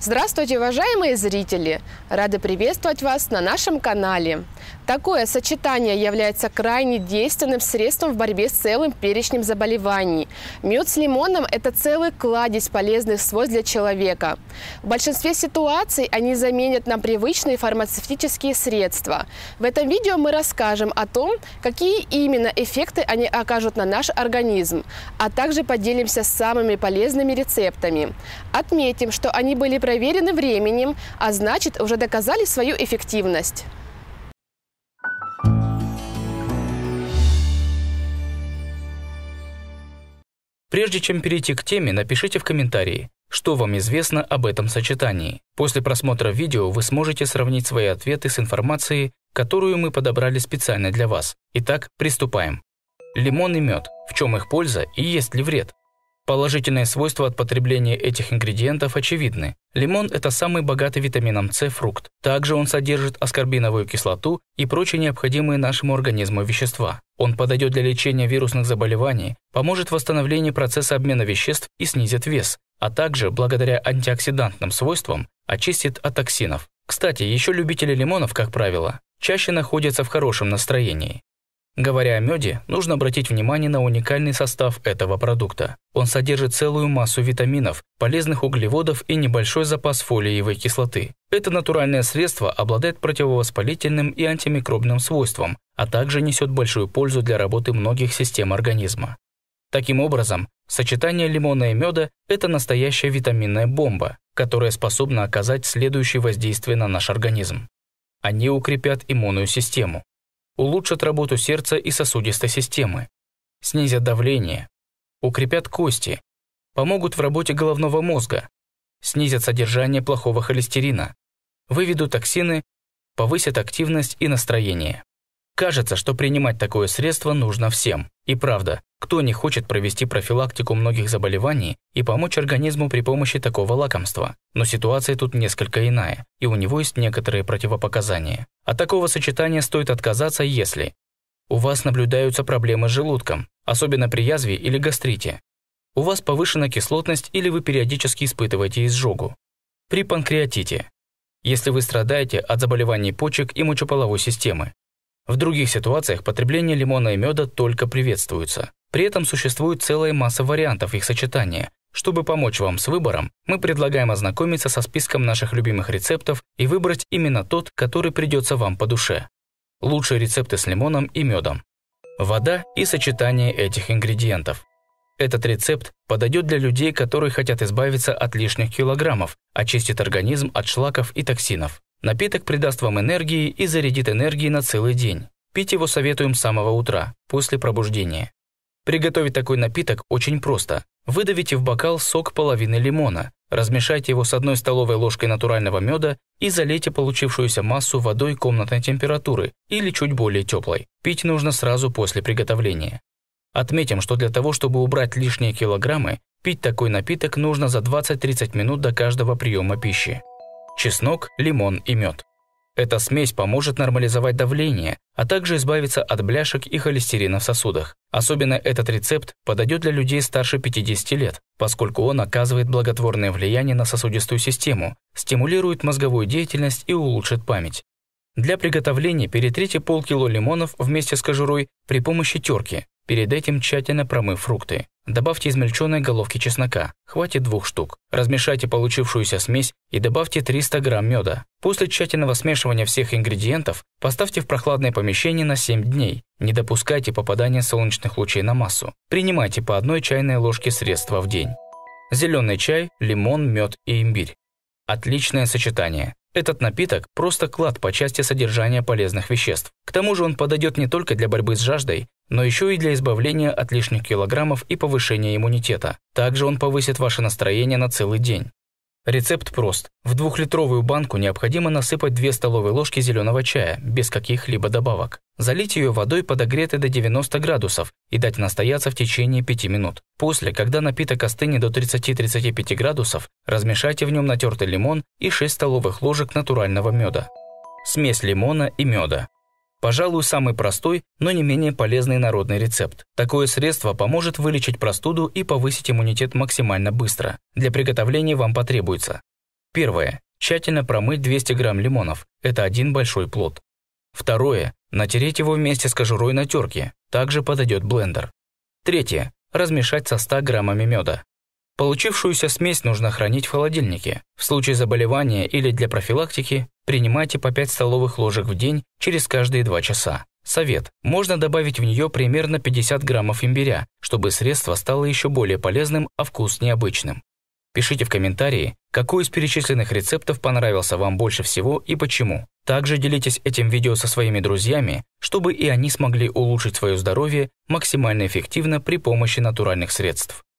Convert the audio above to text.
Здравствуйте, уважаемые зрители! Рады приветствовать вас на нашем канале. Такое сочетание является крайне действенным средством в борьбе с целым перечнем заболеваний. Мед с лимоном – это целый кладезь полезных свойств для человека. В большинстве ситуаций они заменят нам привычные фармацевтические средства. В этом видео мы расскажем о том, какие именно эффекты они окажут на наш организм, а также поделимся самыми полезными рецептами. Отметим, что они были проверены временем, а значит, уже доказали свою эффективность. Прежде чем перейти к теме, напишите в комментарии, что вам известно об этом сочетании. После просмотра видео вы сможете сравнить свои ответы с информацией, которую мы подобрали специально для вас. Итак, приступаем. Лимон и мед. В чем их польза и есть ли вред? Положительные свойства от потребления этих ингредиентов очевидны. Лимон – это самый богатый витамином С фрукт. Также он содержит аскорбиновую кислоту и прочие необходимые нашему организму вещества. Он подойдет для лечения вирусных заболеваний, поможет в восстановлении процесса обмена веществ и снизит вес, а также, благодаря антиоксидантным свойствам, очистит от токсинов. Кстати, еще любители лимонов, как правило, чаще находятся в хорошем настроении. Говоря о меде, нужно обратить внимание на уникальный состав этого продукта. Он содержит целую массу витаминов, полезных углеводов и небольшой запас фолиевой кислоты. Это натуральное средство обладает противовоспалительным и антимикробным свойством, а также несет большую пользу для работы многих систем организма. Таким образом, сочетание лимона и меда – это настоящая витаминная бомба, которая способна оказать следующее воздействие на наш организм. Они укрепят иммунную систему, улучшат работу сердца и сосудистой системы, снизят давление, укрепят кости, помогут в работе головного мозга, снизят содержание плохого холестерина, выведут токсины, повысят активность и настроение. Кажется, что принимать такое средство нужно всем. И правда, кто не хочет провести профилактику многих заболеваний и помочь организму при помощи такого лакомства? Но ситуация тут несколько иная, и у него есть некоторые противопоказания. От такого сочетания стоит отказаться, если у вас наблюдаются проблемы с желудком, особенно при язве или гастрите. У вас повышена кислотность или вы периодически испытываете изжогу. При панкреатите. Если вы страдаете от заболеваний почек и мочеполовой системы, в других ситуациях потребление лимона и меда только приветствуется. При этом существует целая масса вариантов их сочетания. Чтобы помочь вам с выбором, мы предлагаем ознакомиться со списком наших любимых рецептов и выбрать именно тот, который придется вам по душе. Лучшие рецепты с лимоном и медом. Вода и сочетание этих ингредиентов. Этот рецепт подойдет для людей, которые хотят избавиться от лишних килограммов, очистит организм от шлаков и токсинов. Напиток придаст вам энергии и зарядит энергией на целый день. Пить его советуем с самого утра, после пробуждения. Приготовить такой напиток очень просто. Выдавите в бокал сок половины лимона, размешайте его с одной столовой ложкой натурального меда и залейте получившуюся массу водой комнатной температуры или чуть более теплой. Пить нужно сразу после приготовления. Отметим, что для того, чтобы убрать лишние килограммы, пить такой напиток нужно за 20-30 минут до каждого приема пищи чеснок, лимон и мед. Эта смесь поможет нормализовать давление, а также избавиться от бляшек и холестерина в сосудах. Особенно этот рецепт подойдет для людей старше 50 лет, поскольку он оказывает благотворное влияние на сосудистую систему, стимулирует мозговую деятельность и улучшит память. Для приготовления перетрите полкило лимонов вместе с кожурой при помощи терки. Перед этим тщательно промыв фрукты. Добавьте измельченные головки чеснока, хватит двух штук. Размешайте получившуюся смесь и добавьте 300 грамм меда. После тщательного смешивания всех ингредиентов поставьте в прохладное помещение на 7 дней. Не допускайте попадания солнечных лучей на массу. Принимайте по одной чайной ложке средства в день. Зеленый чай, лимон, мед и имбирь. Отличное сочетание. Этот напиток – просто клад по части содержания полезных веществ. К тому же он подойдет не только для борьбы с жаждой, но еще и для избавления от лишних килограммов и повышения иммунитета. Также он повысит ваше настроение на целый день. Рецепт прост. В двухлитровую банку необходимо насыпать 2 столовые ложки зеленого чая, без каких-либо добавок. Залить ее водой, подогретой до 90 градусов, и дать настояться в течение 5 минут. После, когда напиток остынет до 30-35 градусов, размешайте в нем натертый лимон и 6 столовых ложек натурального меда. Смесь лимона и меда. Пожалуй, самый простой, но не менее полезный народный рецепт. Такое средство поможет вылечить простуду и повысить иммунитет максимально быстро. Для приготовления вам потребуется. Первое. Тщательно промыть 200 грамм лимонов. Это один большой плод. Второе. Натереть его вместе с кожурой на терке. Также подойдет блендер. Третье. Размешать со 100 граммами меда. Получившуюся смесь нужно хранить в холодильнике. В случае заболевания или для профилактики принимайте по 5 столовых ложек в день через каждые 2 часа. Совет. Можно добавить в нее примерно 50 граммов имбиря, чтобы средство стало еще более полезным, а вкус необычным. Пишите в комментарии, какой из перечисленных рецептов понравился вам больше всего и почему. Также делитесь этим видео со своими друзьями, чтобы и они смогли улучшить свое здоровье максимально эффективно при помощи натуральных средств.